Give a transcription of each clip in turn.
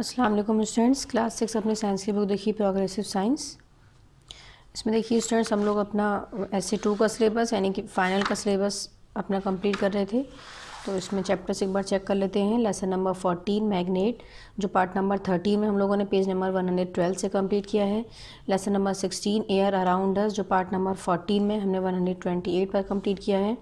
अस्सलाम वालेकुम students class six अपने साइंस की बुक देखिए प्रोग्रेसिव साइंस इसमें देखिए स्टूडेंट्स हम लोग अपना एस सी टू का सिलेबस यानी कि फाइनल का सिलेबस अपना कंप्लीट कर रहे थे तो इसमें चैप्टर्स एक बार चेक कर लेते हैं लेसन नंबर फोर्टीन मैग्नेट जो पार्ट नंबर थर्टीन में हम लोगों ने page number one hundred twelve से कंप्लीट किया है lesson number sixteen air around us जो पार्ट नंबर फोर्टीन में हमने वन हंड्रेड ट्वेंटी एट पर कंप्लीट किया है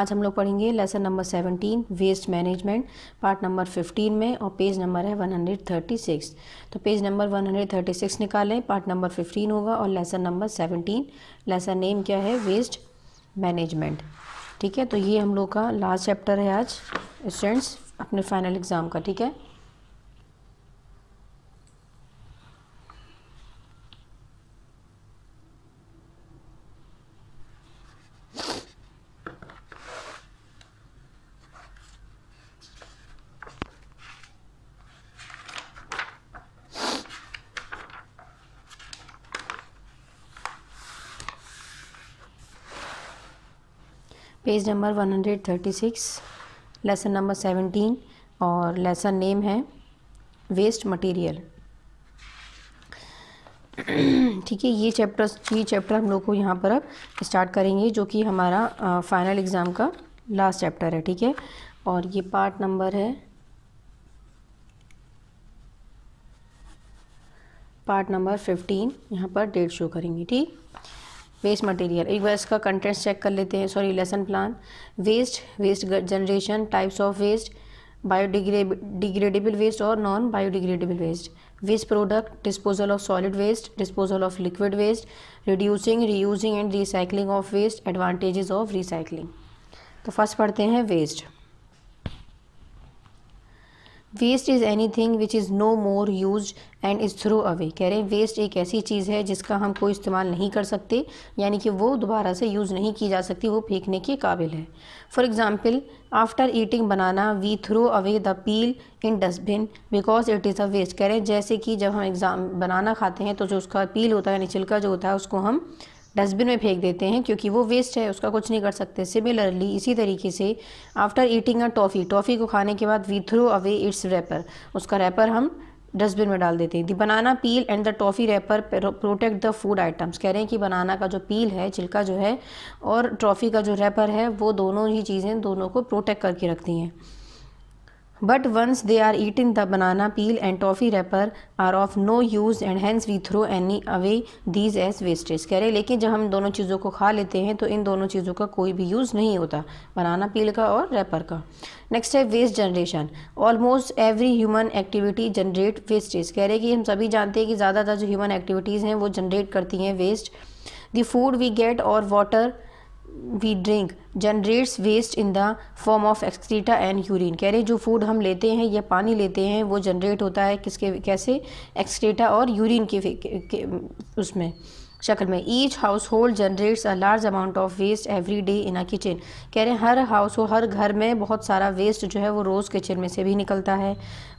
आज हम लोग पढ़ेंगे lesson number seventeen waste management part number fifteen में और पेज नंबर है वन हंड्रेड थर्टी सिक्स तो page number one hundred thirty six निकालें पार्ट नंबर फिफ्टीन होगा और lesson number seventeen lesson name क्या है वेस्ट मैनेजमेंट ठीक है तो ये हम लोग का लास्ट चैप्टर है आज स्टूडेंट्स अपने फाइनल एग्ज़ाम का ठीक है पेज नंबर 136 लेसन नंबर 17 और लेसन नेम है वेस्ट मटेरियल ठीक है ये चैप्टर ये चैप्टर हम लोग को यहाँ पर अब स्टार्ट करेंगे जो कि हमारा आ, फाइनल एग्ज़ाम का लास्ट चैप्टर है ठीक है और ये पार्ट नंबर है पार्ट नंबर फिफ्टीन यहाँ पर डेट शो करेंगे ठीक वेस्ट मटेरियल एक बार इसका कंटेंट्स चेक कर लेते हैं sorry lesson plan waste waste generation types of waste biodegradable waste और non biodegradable waste waste product disposal of solid waste disposal of liquid waste reducing reusing and recycling of waste advantages of recycling तो first पढ़ते हैं waste waste is anything which is no more use and is throw away कह रहे हैं waste एक ऐसी चीज़ है जिसका हम कोई इस्तेमाल नहीं कर सकते यानी कि वो दोबारा से यूज़ नहीं की जा सकती वो फेंकने के काबिल है for example after eating banana we throw away the peel in dustbin because it is a waste कह रहे हैं जैसे कि जब हम एग्ज़ाम बनाना खाते हैं तो जो उसका पील होता है यानी छिलका जो होता है उसको हम डस्टबिन में फेंक देते हैं क्योंकि वो वेस्ट है उसका कुछ नहीं कर सकते सिमिलरली इसी तरीके से after eating a toffee toffee को खाने के बाद we throw away its wrapper उसका रैपर हम डस्टबिन में डाल देते हैं the banana peel and the toffee wrapper protect the food items कह रहे हैं कि बनाना का जो पील है छिलका जो है और ट्रॉफ़ी का जो रैपर है वो दोनों ही चीज़ें दोनों को प्रोटेक्ट करके रखती हैं but once they are eaten the banana peel and toffee wrapper are of no use and hence we throw any away these as wastage कह रहे लेकिन जब हम दोनों चीज़ों को खा लेते हैं तो इन दोनों चीज़ों का कोई भी यूज़ नहीं होता बनाना पील का और रैपर का नेक्स्ट है waste generation almost every human activity generate wastage कह रहे कि हम सभी जानते हैं कि ज़्यादातर जो ह्यूमन एक्टिविटीज़ हैं वो जनरेट करती हैं waste the food we get और water we drink generates waste in the form of excreta and urine कह रहे जो फूड हम लेते हैं या पानी लेते हैं वो जनरेट होता है किसके कैसे एक्सक्रीटा और यूरिन के, के, के उसमें शक्ल में each household generates a large amount of waste every day in a kitchen कह रहे हैं हर हाउस हो हर घर में बहुत सारा वेस्ट जो है वो रोज़ किचन में से भी निकलता है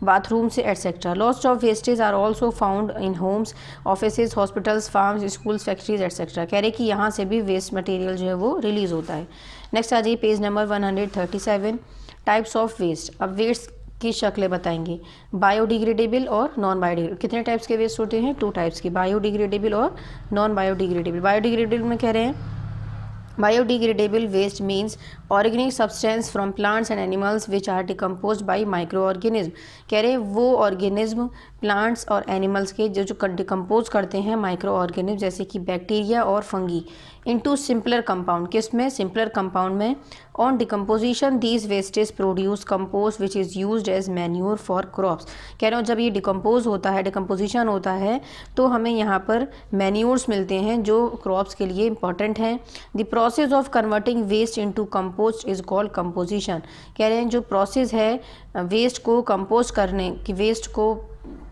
बाथरूम से एट्सेट्रा लॉस्ट of wastage are also found in homes office hospitals farms schools factories etcetera कह रहे कि यहाँ से भी वेस्ट मटेरियल जो है वो रिलीज़ होता है नेक्स्ट आ जाइए page number one hundred thirty seven types of waste अब वेस्ट की शक्लें बताएंगी बायोडिग्रेडेबल और नॉन बायोडिग्रेडेबल कितने टाइप्स के वेस्ट होते हैं टू टाइप्स के बायोडिग्रेडेबल और नॉन बायोडिग्रेडेबल बायोडिग्रेडेबल में कह रहे हैं biodegradable waste means organic substance from plants and animals which are decompose by micro microorganism कह रहे वो ऑर्गेनिज्म प्लांट्स और एनिमल्स के जो जो डिकम्पोज करते हैं माइक्रो ऑर्गेनिज्म जैसे कि बैक्टीरिया और फंगी इनटू सिंपलर कंपाउंड किस में सिंपलर कंपाउंड में on decomposition these wastage produce compose which is use as manure for crops कह रहे हो जब ये डिकम्पोज होता है डिकम्पोजिशन होता है तो हमें यहाँ पर मैन्यूर्स मिलते हैं जो क्रॉप्स के लिए इंपॉर्टेंट हैं the process of converting waste into compose compost is called composition कह रहे हैं जो प्रोसेस है वेस्ट को कंपोस्ट करने की वेस्ट को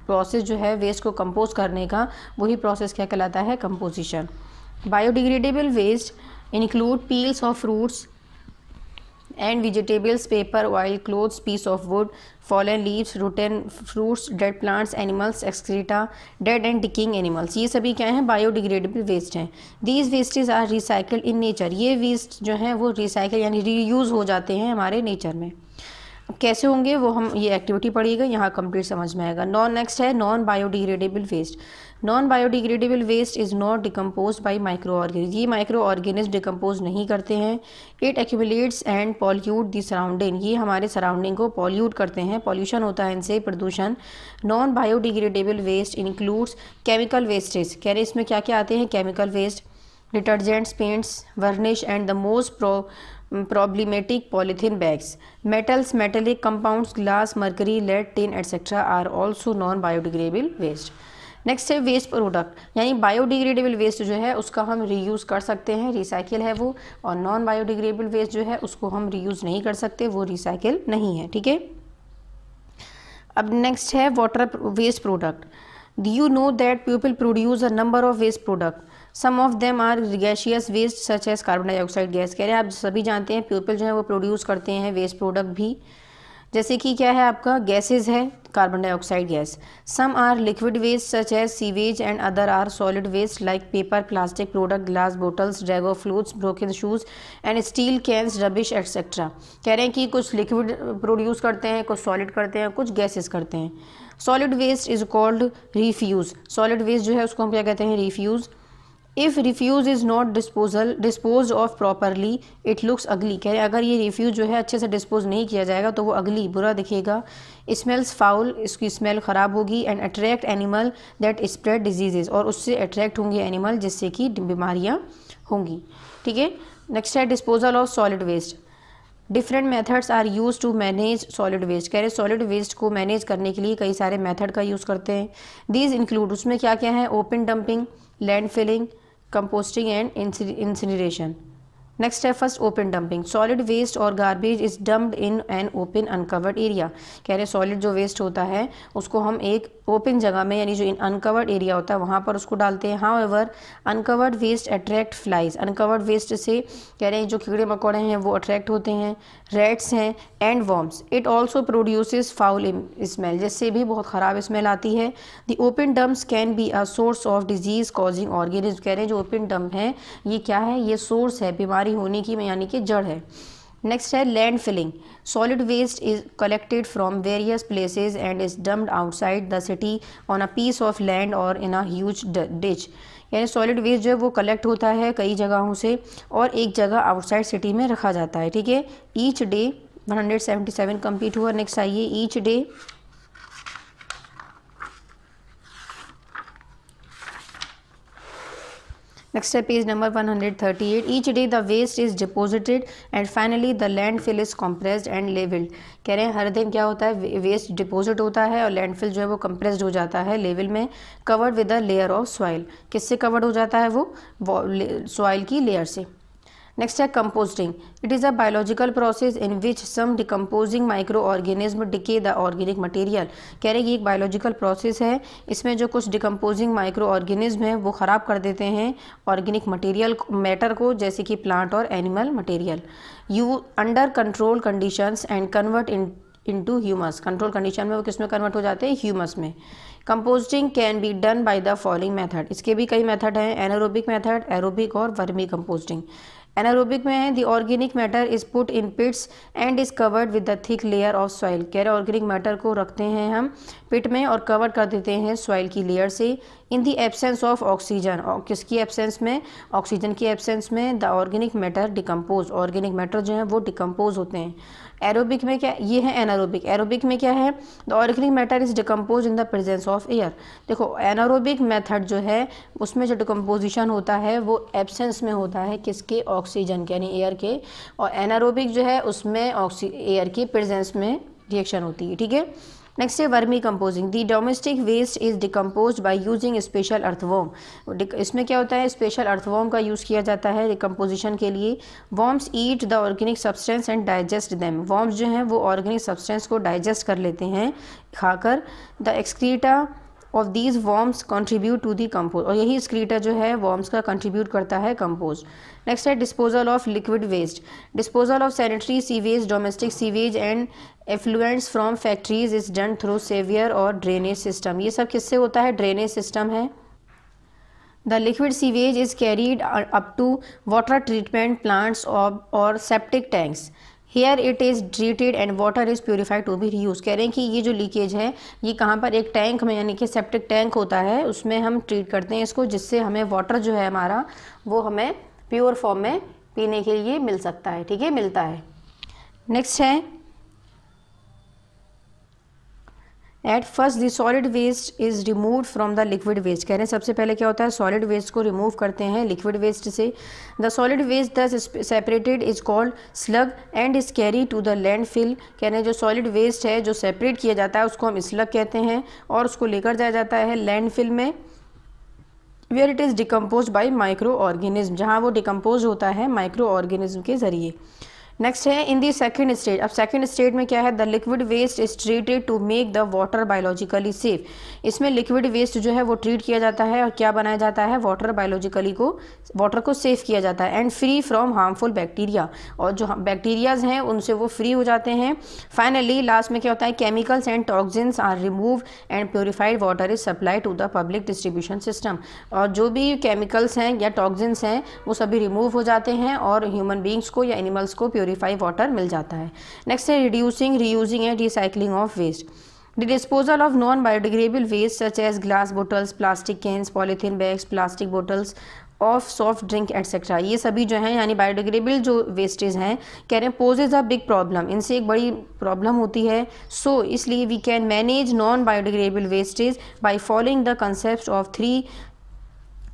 प्रोसेस जो है वेस्ट को कंपोज करने का वही प्रोसेस क्या कहलाता है composition biodegradable waste include peels of fruits vegetables paper oil oil piece of wood fall fallen leaves rotten fruits dead plants animals excreta dead and decaying animals ये सभी क्या हैं बायोडिग्रेडेबल वेस्ट हैं these wastage are recycled in nature ये waste जो हैं वो recycle यानी रीयूज़ हो जाते हैं हमारे नेचर में कैसे होंगे वो हम ये एक्टिविटी पढ़िएगा यहाँ कंप्लीट समझ में आएगा नॉन नेक्स्ट है non biodegradable waste non biodegradable waste is not decompose by micro organism ये माइक्रो ऑर्गेनिज डिकम्पोज नहीं करते हैं it accumulates and pollute the surrounding ये हमारे सराउंडिंग को पॉल्यूट करते हैं पॉल्यूशन होता है इनसे प्रदूषण non biodegradable waste includes chemical wastage कह रहे इसमें क्या क्या आते हैं chemical waste detergents paints varnish and the most pro problematic polythene bags metals metallic compounds, glass mercury lead tin etc. Are also non biodegradable waste next है waste product यानी biodegradable waste जो है उसका हम रीयूज़ कर सकते हैं recycle है वो और नॉन बायोडिग्रेडेबल वेस्ट जो है उसको हम रीयूज़ नहीं कर सकते वो रिसाइकिल नहीं है ठीक है अब नेक्स्ट है water waste product do you know that people produce a number of waste product some of them are gaseous waste such as carbon dioxide gas कह रहे हैं आप सभी जानते हैं पीपल जो है वो प्रोड्यूस करते हैं वेस्ट प्रोडक्ट भी जैसे कि क्या है आपका गैसेज है carbon dioxide gas some are liquid waste such है sewage and other are solid waste like paper plastic product glass bottles dragon fruits broken shoes and steel cans rubbish etcetera कह रहे हैं कि कुछ लिक्विड प्रोड्यूस करते हैं कुछ solid करते हैं कुछ गैसेस करते हैं solid waste is called refuse solid waste जो है उसको हम क्या कहते हैं refuse if refuse is not disposal dispose of properly it looks ugly कह रहे अगर ये रिफ्यूज़ जो है अच्छे से डिस्पोज नहीं किया जाएगा तो वो अगली बुरा दिखेगा स्मेल्स फाउल इसकी स्मेल ख़राब होगी and attract animal that spread disease और उससे अट्रैक्ट होंगे एनिमल जिससे कि बीमारियाँ होंगी ठीक है नेक्स्ट है disposal of solid waste different methods are use to manage solid waste कह रहे सॉलिड वेस्ट को मैनेज करने के लिए कई सारे मेथड का यूज़ करते हैं दीज इंक्लूड उसमें क्या क्या है open dumping landfilling composting and incineration next है first open dumping solid waste और garbage is dumped in an open uncovered area कह रहे सॉलिड जो वेस्ट होता है उसको हम एक ओपन जगह में यानी जो इन अनकवर्ड एरिया होता है वहाँ पर उसको डालते हैं however uncovered waste attract flies uncovered waste से कह रहे हैं जो कीड़े मकोड़े हैं वो अट्रैक्ट होते हैं रेड्स हैं and worms it also produce foul smell जिससे भी बहुत ख़राब स्मेल आती है the open dumps can be a source of disease causing organism कह रहे हैं जो ओपन डम्प है ये क्या है ये सोर्स है बीमारी होने की यानी कि जड़ है नेक्स्ट है land landfilling solid waste is collected from various places and is dumped outside the city on a piece of land और इन अ ह्यूज डिच यानी सॉलिड वेस्ट जो है वो कलेक्ट होता है कई जगहों से और एक जगह आउटसाइड सिटी में रखा जाता है ठीक है ईच डे 177 कम्पीट हुआ नेक्स्ट आइए ईच डे नेक्स्ट है page number 138 each day the waste is deposited and finally the landfill is compressed and levelled कह रहे हैं हर दिन क्या होता है वेस्ट डिपोजिट होता है और लैंड फिल जो है वो कंप्रेस्ड हो जाता है लेवल में covered with the layer of soil किससे कवर्ड हो जाता है वो सॉइल की लेयर से नेक्स्ट है composting it is a biological process in which some decomposing micro organism decay the organic material कह रहे कि एक बायोलॉजिकल प्रोसेस है इसमें जो कुछ डिकम्पोजिंग माइक्रो ऑर्गेनिज्म है वो खराब कर देते हैं ऑर्गेनिक मटेरियल मैटर को जैसे कि प्लांट और animal material you under control condition and convert in into humus control condition में वो किस में कन्वर्ट हो जाते हैं ह्यूमस में composting can be done by the following method इसके भी कई मैथड हैं एनोरोबिक मैथड एरोबिक और वर्मी कंपोस्टिंग एनारोबिक में है the organic matter is put in pits and is covered with the thick layer of soil कह रहे organic matter को रखते हैं हम पिट में और कवर कर देते हैं सॉइल की लेयर से in the absence of oxygen किसकी एब्सेंस में ऑक्सीजन की एब्सेंस में the organic matter decompose organic matter जो है वो डिकम्पोज होते हैं एरोबिक में क्या ये है एनारोबिक एरोबिक में क्या है the organic matter is decompose in the presence of air देखो एनारोबिक मेथड जो है उसमें जो डिकम्पोजिशन होता है वो एबसेंस में होता है किसके ऑक्सीजन के यानी एयर के और एनारोबिक जो है उसमें ऑक्सी एयर की प्रेजेंस में रिएक्शन होती है ठीक है नेक्स्ट है vermicomposting the domestic waste is decompose by using special earthworm इसमें क्या होता है स्पेशल अर्थवॉम का यूज़ किया जाता है डिकम्पोजिशन के लिए worms eat the organic substance and digest them worms जो हैं वो ऑर्गेनिक सब्सटेंस को डाइजेस्ट कर लेते हैं खाकर the excreta of these worms contribute to the compost और यही स्क्रीटर जो है वॉर्म्स का कंट्रीब्यूट करता है कंपोज नेक्स्ट है disposal of liquid waste disposal of sanitary sewage domestic sewage and effluents from factories is done through sewer और drainage system ये सब किससे होता है ड्रेनेज सिस्टम है the liquid sewage is carried up to water treatment plants और septic tanks here it is treated and water is purified to be reuse कह रहे हैं कि ये जो लीकेज है ये कहाँ पर एक टैंक में यानी कि सेप्टिक टैंक होता है उसमें हम ट्रीट करते हैं इसको जिससे हमें वाटर जो है हमारा वो हमें प्योर फॉर्म में पीने के लिए मिल सकता है ठीक है मिलता है नेक्स्ट है at first the solid waste is remove from the liquid waste कह रहे हैं सबसे पहले क्या होता है सॉलिड वेस्ट को रिमूव करते हैं लिक्विड वेस्ट से the solid waste thus separated is called sludge and is carry to the landfill कह रहे हैं जो सॉलिड वेस्ट है जो सेपरेट किया जाता है उसको हम स्लग कहते हैं और उसको लेकर जाया जाता है लैंड फिल में where it is decompose by micro organism जहाँ वो डिकम्पोज होता है माइक्रो ऑर्गेनिज्म के ज़रिए नेक्स्ट है इन दी सेकेंड स्टेज अब सेकेंड स्टेज में क्या है the liquid waste is treated to make the water biologically safe इसमें लिक्विड वेस्ट जो है वो ट्रीट किया जाता है और क्या बनाया जाता है वाटर बायोलॉजिकली को वाटर को सेफ किया जाता है and free from harmful bacteria और जो बैक्टीरियाज हैं उनसे वो फ्री हो जाते हैं फाइनली लास्ट में क्या होता है chemicals and toxins are remove and purified water is supply to the public distribution system और जो भी केमिकल्स हैं या टॉक्सिन्स हैं वो सभी रिमूव हो जाते हैं और ह्यूमन बींग्स को या एनिमल्स को प्योरी प्योरीफाई वाटर मिल जाता है नेक्स्ट है reducing reusing and recycling of waste the disposal of non biodegradable waste such as glass bottles plastic cans polythene bags plastic bottles of soft drink etcetera ये सभी जो हैं यानी biodegradable जो wastage हैं कह रहे हैं pose is a big problem इनसे एक बड़ी प्रॉब्लम होती है सो so, इसलिए we can manage non biodegradable wastage by following the concept of three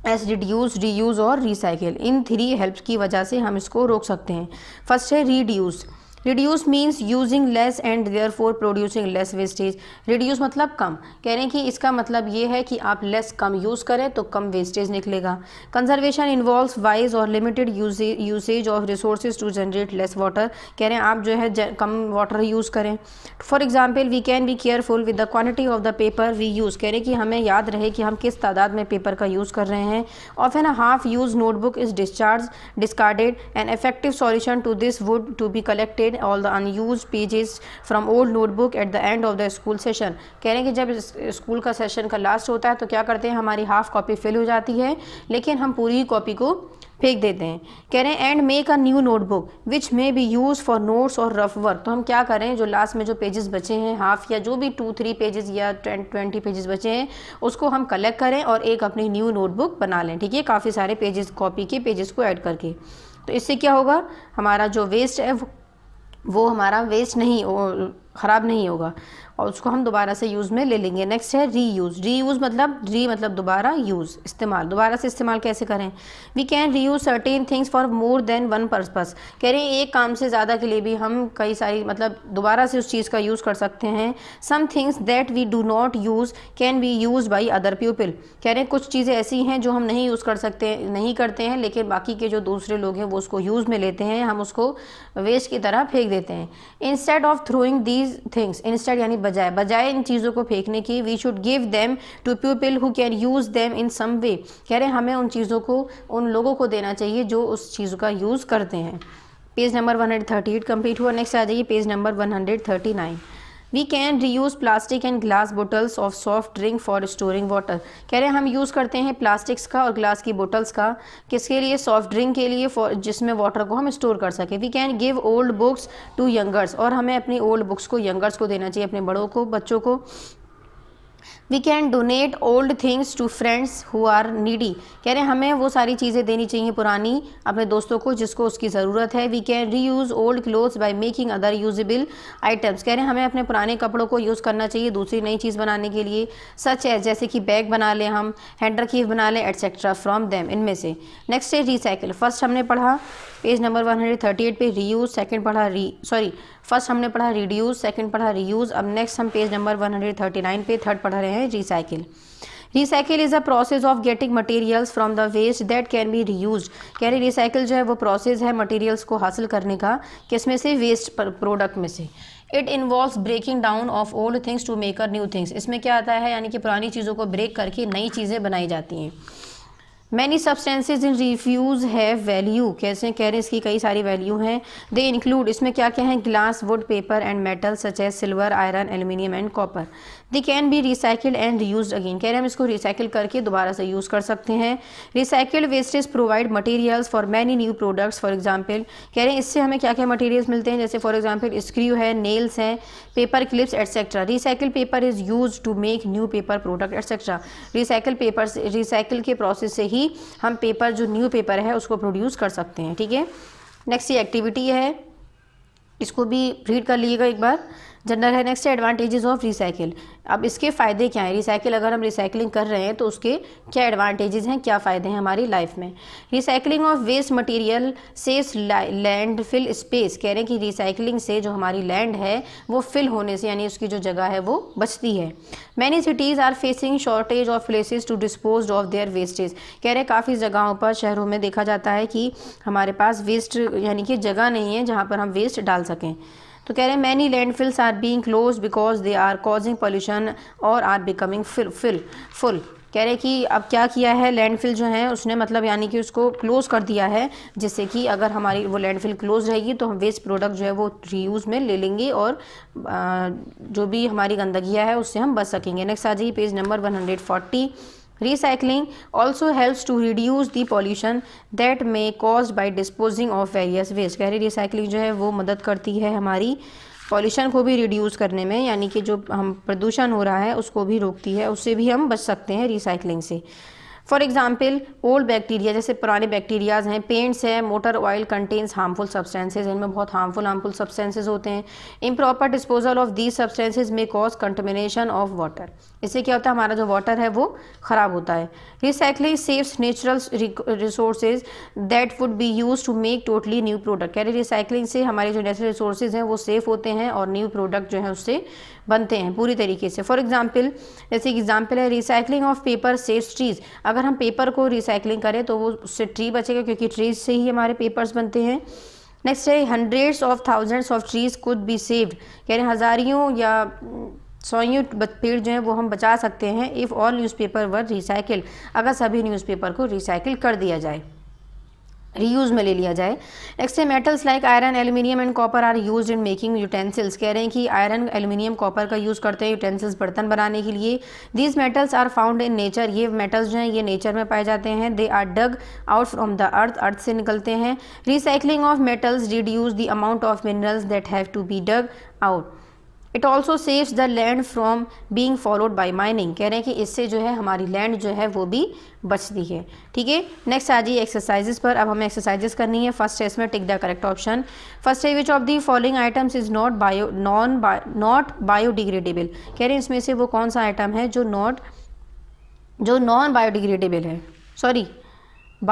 S reduce reuse और रिसाइकिल इन थ्री हेल्प्स की वजह से हम इसको रोक सकते हैं फर्स्ट है reduce reduce means using less and therefore producing less wastage reduce मतलब कम कह रहे हैं कि इसका मतलब ये है कि आप लेस कम यूज़ करें तो कम वेस्टेज निकलेगा कंजर्वेशन इन्वॉल्व वाइज और limited usage of resource to generate less water कह रहे हैं आप जो है कम वाटर यूज़ करें for example we can be careful with the quantity of the paper we use कह रहे हैं कि हमें याद रहे कि हम किस तादाद में पेपर का यूज़ कर रहे हैं of an half use notebook is discharge discarded and effective solution to this would to be collected delete all the unuse pages from old notebook at the end of the school session कह रहे हैं कि जब school का session का last होता है तो क्या करते हैं हमारी हाफ कॉपी फिल हो जाती है लेकिन हम पूरी कॉपी को फेंक देते हैं कह रहे हैं and make a new notebook which may be use for notes और रफ वर्क तो हम क्या करें जो लास्ट में जो पेजेस बचे हैं हाफ या जो भी टू थ्री पेजेस या ट्वेंटी पेजेस बचे हैं उसको हम कलेक्ट करें और एक अपनी न्यू नोटबुक बना लें ठीक है काफ़ी सारे पेजेस कॉपी के पेजेस को ऐड करके तो इससे क्या होगा हमारा जो वेस्ट है वो वो हमारा वेस्ट नहीं ख़राब नहीं होगा और उसको हम दोबारा से यूज़ में ले लेंगे नेक्स्ट है री यूज़ री यूज़ मतलब री मतलब दोबारा यूज़ इस्तेमाल दोबारा से इस्तेमाल कैसे करें we can reuse certain things for more than one purpose कह रहे हैं एक काम से ज़्यादा के लिए भी हम कई सारी मतलब दोबारा से उस चीज़ का यूज़ कर सकते हैं some things that we do not use can be use by other people कह रहे हैं कुछ चीज़ें ऐसी हैं जो हम नहीं यूज़ कर सकते नहीं करते हैं लेकिन बाकी के जो दूसरे लोग हैं वो उसको यूज़ में लेते हैं हम उसको वेस्ट की तरह फेंक देते हैं instead of throwing these things instead यानी बजाय बजाय इन चीज़ों को फेंकने की we should give them to people who can use them in some way कह रहे हमें उन चीज़ों को उन लोगों को देना चाहिए जो उस चीज़ का यूज़ करते हैं पेज नंबर एट कम्प्लीट हुआ नेक्स्ट आ जाइए page number one hundred thirty nine we can reuse plastic and glass bottles of soft drink for storing water कह रहे हैं हम यूज़ करते हैं प्लास्टिक्स का और ग्लास की बोटल्स का किसके लिए सॉफ्ट ड्रिंक के लिए फॉर जिसमें वाटर को हम स्टोर कर सकें we can give old books to youngers और हमें अपनी ओल्ड बुक्स को यंगर्स को देना चाहिए अपने बड़ों को बच्चों को we can donate old things to friends who are needy कह रहे हैं हमें वो सारी चीज़ें देनी चाहिए पुरानी अपने दोस्तों को जिसको उसकी ज़रूरत है we can reuse old clothes by making other usable items कह रहे हैं हमें अपने पुराने कपड़ों को यूज़ करना चाहिए दूसरी नई चीज़ बनाने के लिए सच है जैसे कि बैग बना लें हम हैंडर कीफ बना लें एट्सेट्रा फ्रॉम दैम इनमें से नेक्स्ट है रिसाइकिल फर्स्ट हमने पढ़ा page number one hundred thirty पर री यूज सेकेंड पढ़ा री सॉरी फर्स्ट हमने पढ़ा रिड्यूज सेकेंड पढ़ा रीयूज अब नेक्स्ट हम page number one hundred thirty nine पे थर्ड पढ़ा रहे हैं हैं recycle recycle is a process of getting materials from the waste that can be reuse कह रही रिसाइकिल जो है वो प्रोसेस है मटेरियल्स को हासिल करने का किसमें से वेस्ट प्रोडक्ट में से it involve breaking down of old things to make uh new things इसमें क्या आता है यानी कि पुरानी चीज़ों को ब्रेक करके नई चीज़ें बनाई जाती हैं मैनी सब्सटेंसेज इन रिफ्यूज़ है वैल्यू कैसे कह रहे हैं इसकी कई सारी वैल्यू हैं दे इंक्लूड इसमें क्या क्या है glass wood paper and metal such है silver iron aluminium and copper they can be recycled and use again कह रहे हैं हम इसको रिसाइकिल करके दोबारा से यूज़ कर सकते हैं recycled wastage provide materials for many new products for example कह रहे हैं इससे हमें क्या क्या मटेरियल्स मिलते हैं जैसे फॉर एग्जाम्पल स्क्रू है नेल्स हैं paper clips etcetera recycle paper is use to make new paper product etcetera recycle paper recycle के प्रोसेस से ही हम पेपर जो न्यू पेपर है उसको प्रोड्यूस कर सकते हैं ठीक है नेक्स्ट ये एक्टिविटी है इसको भी रीड कर लीजिएगा एक बार जनरल है नेक्स्ट एडवांटेजेस ऑफ रिसाइकिल अब इसके फ़ायदे क्या हैं रिसाइकिल अगर हम रिसाइकिलिंग कर रहे हैं तो उसके क्या एडवांटेजेस हैं क्या फ़ायदे हैं हमारी लाइफ में recycling of waste material saves landfill space कह रहे हैं कि रिसाइकिलिंग से जो हमारी लैंड है वो फिल होने से यानी उसकी जो जगह है वो बचती है many cities are facing shortage of places to dispose of their wastage कह रहे हैं काफ़ी जगहों पर शहरों में देखा जाता है कि हमारे पास वेस्ट यानी कि जगह नहीं है जहाँ पर हम वेस्ट डाल सकें तो कह रहे हैं many landfills are being close because they are causing pollution और are becoming fill fill full कह रहे कि अब क्या किया है लैंडफिल जो है उसने मतलब यानी कि उसको क्लोज़ कर दिया है जिससे कि अगर हमारी वो लैंडफिल क्लोज़ रहेगी तो हम वेस्ट प्रोडक्ट जो है वो रीयूज़ में ले लेंगे और जो भी हमारी गंदगी है उससे हम बच सकेंगे नेक्स्ट आ जाइए page number one hundred forty Recycling also helps to reduce the pollution that may caused by disposing of various waste. कह रहे जो है वो मदद करती है हमारी पॉल्यूशन को भी रिड्यूस करने में यानी कि जो हम प्रदूषण हो रहा है उसको भी रोकती है उससे भी हम बच सकते हैं रिसाइकलिंग से फॉर एग्जाम्पल ओल्ड बैक्टीरिया जैसे पुराने बैक्टीरियाज हैं पेंट्स हैं motor oil contains harmful substances इनमें बहुत हार्मफुल हार्मफुल सब्सटेंसेज होते हैं improper disposal of these substances may cause contamination of water इससे क्या होता है हमारा जो वाटर है वो ख़राब होता है recycling saves natural resources that would be use to make totally new product यानी रिसाइकलिंग से हमारे जो नेचुरल रिसोर्सेज हैं वो सेफ़ होते हैं और न्यू प्रोडक्ट जो है उससे बनते हैं पूरी तरीके से फॉर एग्जाम्पल जैसे एक एग्जाम्पल है recycling of paper saves trees अगर हम पेपर को रिसाइकलिंग करें तो वो उससे ट्री बचेगा क्योंकि ट्रीज से ही हमारे पेपर्स बनते हैं नेक्स्ट है hundreds of thousands of trees could be saved यानी हज़ारियों या सौयूट पेड़ जो है वो हम बचा सकते हैं if all newspaper were recycle अगर सभी न्यूज़पेपर को रिसाइकिल कर दिया जाए रीयूज़ में ले लिया जाए नेक्स्ट है metals like iron aluminium and copper are used in making utensils कह रहे हैं कि आयरन एल्यूमिनियम कॉपर का यूज़ करते हैं यूटेंसिल्स बर्तन बनाने के लिए these metals are found in nature ये मेटल्स जो हैं ये नेचर में पाए जाते हैं they are dug out from the earth earth से निकलते हैं recycling of metals reduce the amount of minerals that have to B dug out it also saves the land from being followed by mining कह रहे हैं कि इससे जो है हमारी लैंड जो है वो भी बचती है ठीक है नेक्स्ट आ जाइए एक्सरसाइजेस पर अब हमें एक्सरसाइजेस करनी है फर्स्ट है इसमें tick the correct option first है which of the following items is not bio non not biodegradable कह रहे हैं इसमें से वो कौन सा आइटम है जो नॉट जो नॉन बायोडिग्रेडेबल है सॉरी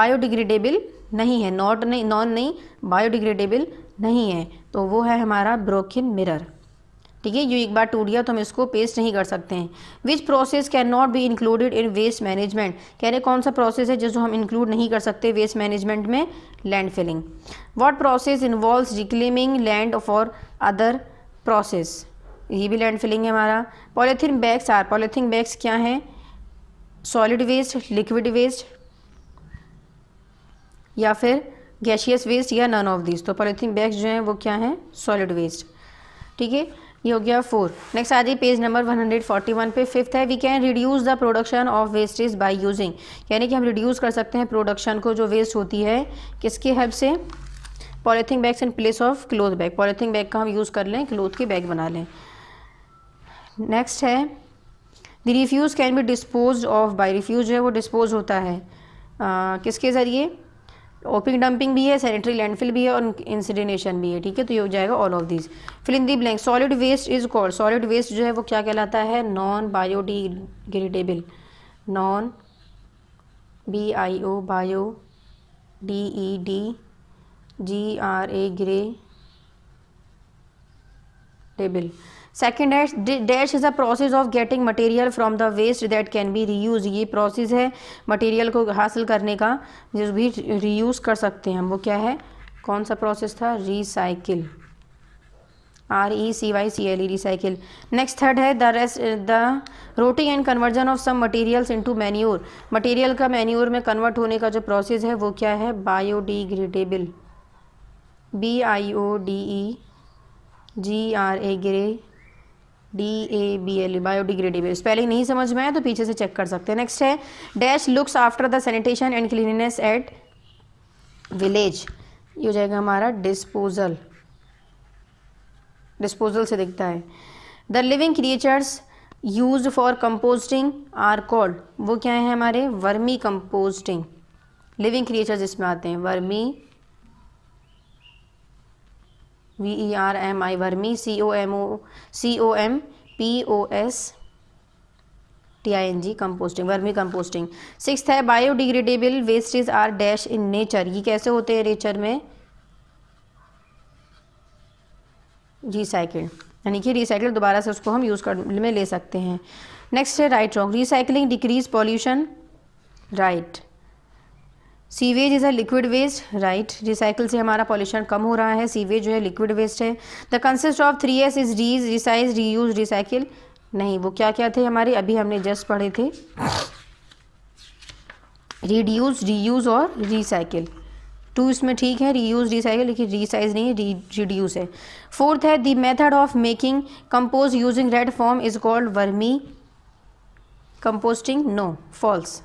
बायोडिग्रेडेबल नहीं है नॉट नहीं नॉन नहीं बायोडिग्रेडेबल नहीं है तो वो है हमारा ब्रोकिन मिरर ठीक है ये एक बार टूट गया तो हम इसको पेस्ट नहीं कर सकते हैं which process can not be included in waste management कह रहे कौन सा प्रोसेस है जिसको हम इंक्लूड नहीं कर सकते वेस्ट मैनेजमेंट में land filling what process involve reclaiming land for other process ये भी लैंड फिलिंग है हमारा polythene bags are polythene bags क्या हैं सॉलिड वेस्ट लिक्विड वेस्ट या फिर गैशियस वेस्ट या नन ऑफ दिस तो पॉलीथिन बैग्स जो हैं वो क्या हैं सॉलिड वेस्ट ठीक है ये हो गया फोर नेक्स्ट आ जाइए पेज नंबर 141 पे फिफ्थ है we can reduce the production of wastage by using यानी कि हम रिड्यूस कर सकते हैं प्रोडक्शन को जो वेस्ट होती है किसके हेल्प से polythene bags in place of cloth bag polythene bag का हम यूज़ कर लें क्लोथ के बैग बना लें नेक्स्ट है the refuse can be dispose of by refuse है वो डिस्पोज होता है आ, किसके ज़रिए ओपिक डंपिंग भी है सैनिटरी लैंडफिल भी है और इंसिडिनेशन भी है ठीक है तो ये हो जाएगा all of this fill in the blank solid waste is called solid waste जो है वो क्या कहलाता है non biodegradable non B I O bio D E D G R A gradable second है dash is a process of getting material from the waste that can be reuse ये process है material को हासिल करने का जो भी reuse कर सकते हैं हम वो क्या है कौन सा प्रोसेस था recycle R E C Y C L E recycle next third है the rest the rotting and conversion of some materials into manure material का मैन्यूर में कन्वर्ट होने का जो प्रोसेस है वो क्या है biodegradable B I O D E G R A grey D A B L biodegradable spelling नहीं समझ में आया तो पीछे से चेक कर सकते हैं नेक्स्ट है dash looks after the sanitation and cleanliness at village ये हो जाएगा हमारा डिस्पोजल डिस्पोजल से दिखता है the living creatures use for composting are called वो क्या है हमारे वर्मी कंपोस्टिंग लिविंग क्रिएचर्स इसमें आते हैं vermi V E R M I vermi C O M O C O M P O S T I N G composting vermi composting six है biodegradable wastage are dash in nature ये कैसे होते हैं nature में recycle यानी कि recycle दोबारा से उसको हम यूज़ कर में ले सकते हैं नेक्स्ट है right wrong recycling decrease pollution right sewage is a liquid waste right recycle से हमारा पॉल्यूशन कम हो रहा है सीवेज जो है लिक्विड वेस्ट है the consist of three S is रीज रिसाइज रीयूज रिसाइकिल नहीं वो क्या क्या थे हमारे अभी हमने जस्ट पढ़े थे रिड्यूज रीयूज और रिसाइकिल टू इसमें ठीक है रीयूज रिसाइकिल लेकिन रीसाइज नहीं री रिड्यूज है फोर्थ है the method of making compose using red form is called vermi composting no falls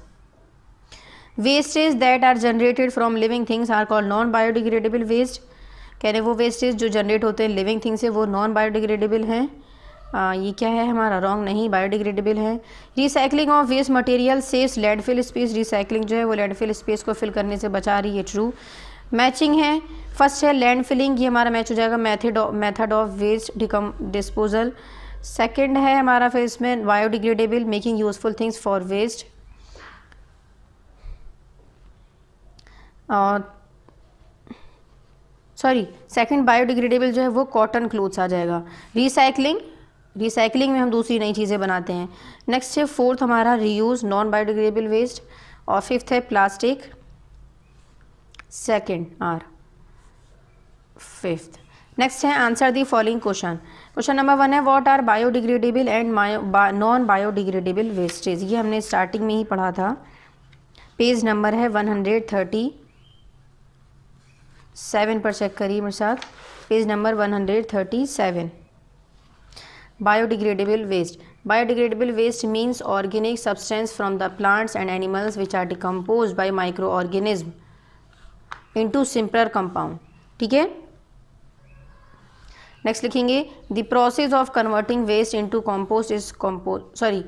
wastage that are generated from living things are called non biodegradable waste कह रहे वो wastage जो generate होते हैं लिविंग थिंग्स से वो non biodegradable हैं आ, ये क्या है हमारा रॉन्ग नहीं बायोडिग्रेडेबल है recycling of waste material saves landfill space recycling जो है वो लैंडफिल स्पेस को फिल करने से बचा रही है ट्रू मैचिंग है फर्स्ट है लैंड फिलिंग ये हमारा मैच हो जाएगा मैथड मैथड ऑफ वेस्ट डिकम डिस्पोजल सेकेंड है हमारा फिर इसमें biodegradable making useful things for waste sorry second biodegradable जो है वो कॉटन क्लोथ्स आ जाएगा रिसाइकलिंग रिसाइकलिंग में हम दूसरी नई चीज़ें बनाते हैं नेक्स्ट है फोर्थ हमारा रीयूज़ नॉन बायोडिग्रेडेबल वेस्ट और फिफ्थ है plastic second or fifth next है answer the following question question number one है what are biodegradable and non biodegradable wastage ये हमने स्टार्टिंग में ही पढ़ा था पेज नंबर है वन हंड्रेड थर्टी सेवन पर चेक करिए मेरे साथ page number one hundred thirty seven biodegradable waste biodegradable waste means organic substance from the plants and animals which are decompose by micro organism into simpler compound ठीक है next लिखेंगे the process of converting waste into compost is compose sorry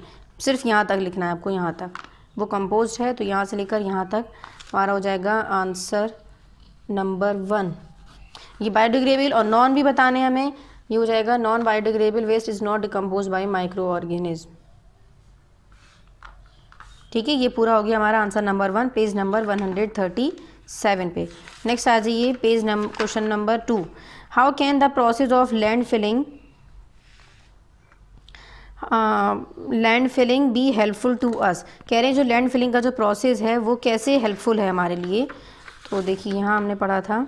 सिर्फ यहाँ तक लिखना है आपको यहाँ तक वो कंपोज है तो यहाँ से लेकर यहाँ तक हमारा हो जाएगा आंसर नंबर वन ये बायोडिग्रेबल और नॉन भी बताने हमें ये हो जाएगा non biodegradable waste is not decompose by micro organism ठीक है ये पूरा हो गया हमारा answer number one page number one hundred thirty seven पे नेक्स्ट आ जाइए page number question number two how can the process of land filling land filling be helpful to us कह रहे हैं जो लैंड फिलिंग का जो प्रोसेस है वो कैसे हेल्पफुल है हमारे लिए तो देखिए यहाँ हमने पढ़ा था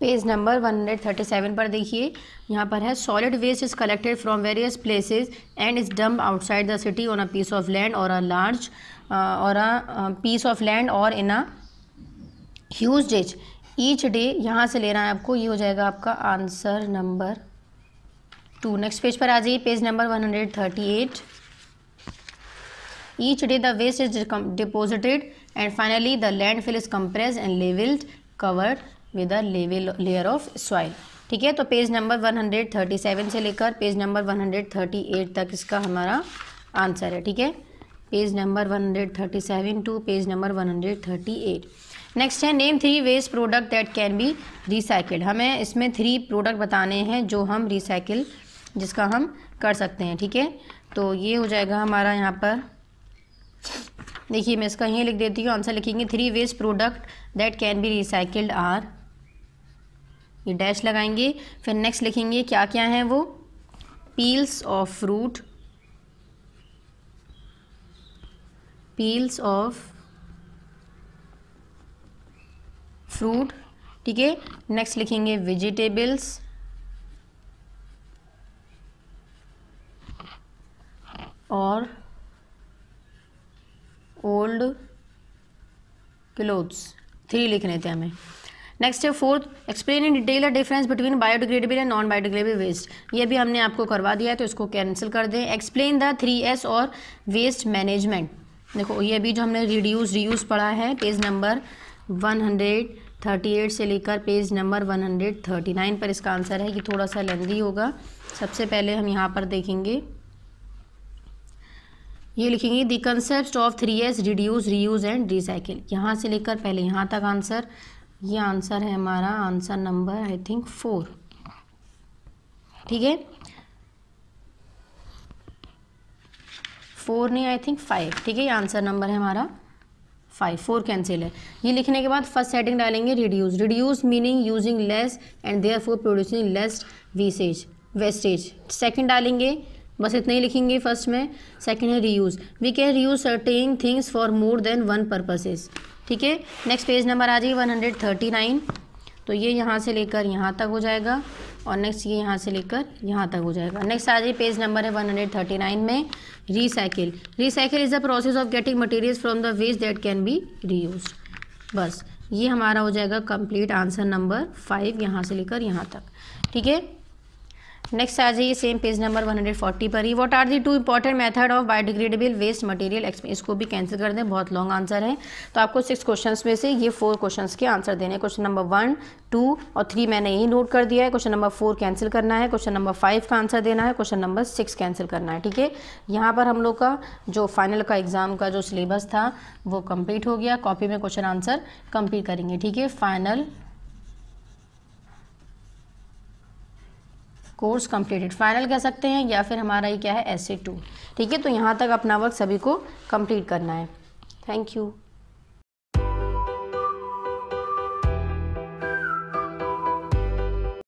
पेज नंबर 137 पर देखिए यहाँ पर है solid waste is collected from various places and is dump outside the city on a piece of land or a large or a piece of land और in a huge days each day यहाँ से लेना है आपको ये हो जाएगा आपका answer number two next page पर आ जाइए page number one hundred thirty eight each day the waste is deposited and finally the landfill is compress and levelled covered with a level layer of soil ठीक है तो page number one hundred thirty seven से लेकर page number one hundred thirty eight तक इसका हमारा answer है ठीक है page number one hundred thirty seven to page number one hundred thirty eight next है name three waste product that can be recycled हमें इसमें थ्री प्रोडक्ट बताने हैं जो हम रिसाइकिल जिसका हम कर सकते हैं ठीक है तो ये हो जाएगा हमारा यहाँ पर देखिए मैं इसका यहीं लिख देती हूँ आंसर लिखेंगे three waste product that can be recycled are ये डैश लगाएंगे फिर नेक्स्ट लिखेंगे क्या क्या हैं वो peels of fruit peels of fruit ठीक है नेक्स्ट लिखेंगे वेजिटेबल्स और ओल्ड क्लोथ्स थ्री लिख रहे थे हमें नेक्स्ट है fourth explain in detail difference between biodegradable and non biodegradable waste ये भी हमने आपको करवा दिया है तो इसको कैंसिल कर दें एक्सप्लेन द थ्री एस और वेस्ट मैनेजमेंट देखो ये भी जो हमने रिड्यूस रीयूज़ पढ़ा है पेज नंबर वन हंड्रेड 38 से लेकर पेज नंबर 139 पर इसका आंसर है कि थोड़ा सा लेंदी होगा सबसे पहले हम यहाँ पर देखेंगे ये लिखेंगे the concept of three S reduce reuse and recycle यहाँ से लेकर पहले यहाँ तक आंसर ये आंसर है हमारा answer number I think four ठीक है फोर नहीं आई थिंक फाइव ठीक है ये आंसर नंबर है हमारा फाइव फोर कैंसिल है ये लिखने के बाद फर्स्ट सेटिंग डालेंगे reduce reduce meaning using less and therefore producing less वीसेज वेस्टेज सेकेंड डालेंगे बस इतना ही लिखेंगे फर्स्ट में सेकेंड है reuse we can reuse certain things for more than one purposes ठीक है नेक्स्ट पेज नंबर आ जाएगी वन हंड्रेड थर्टी नाइन तो ये यहाँ से लेकर यहाँ तक हो जाएगा और नेक्स्ट ये यहाँ से लेकर यहाँ तक हो जाएगा नेक्स्ट आ जाइए पेज नंबर है 139 में recycle recycle is the process of getting materials from the waste that can be reuse बस ये हमारा हो जाएगा कंप्लीट आंसर नंबर फाइव यहाँ से लेकर यहाँ तक ठीक है नेक्स्ट आ जाइए सेम पेज नंबर 140 पर ही what are the two important method of biodegradable waste material इसको भी कैंसिल कर दें बहुत लॉन्ग आंसर है तो आपको सिक्स क्वेश्चंस में से ये फोर क्वेश्चंस के आंसर देने क्वेश्चन नंबर वन टू और थ्री मैंने यही नोट कर दिया है क्वेश्चन नंबर फोर कैंसिल करना है क्वेश्चन नंबर फाइव का आंसर देना है क्वेश्चन नंबर सिक्स कैंसिल करना है ठीक है यहाँ पर हम लोग का जो फाइनल का एग्ज़ाम का जो सिलेबस था वो कम्प्लीट हो गया कॉपी में क्वेश्चन आंसर कम्प्लीट करेंगे ठीक है फाइनल कोर्स कंप्लीटेड फाइनल कह सकते हैं या फिर हमारा ये क्या है एस टू ठीक है तो यहाँ तक अपना वर्क सभी को कंप्लीट करना है थैंक यू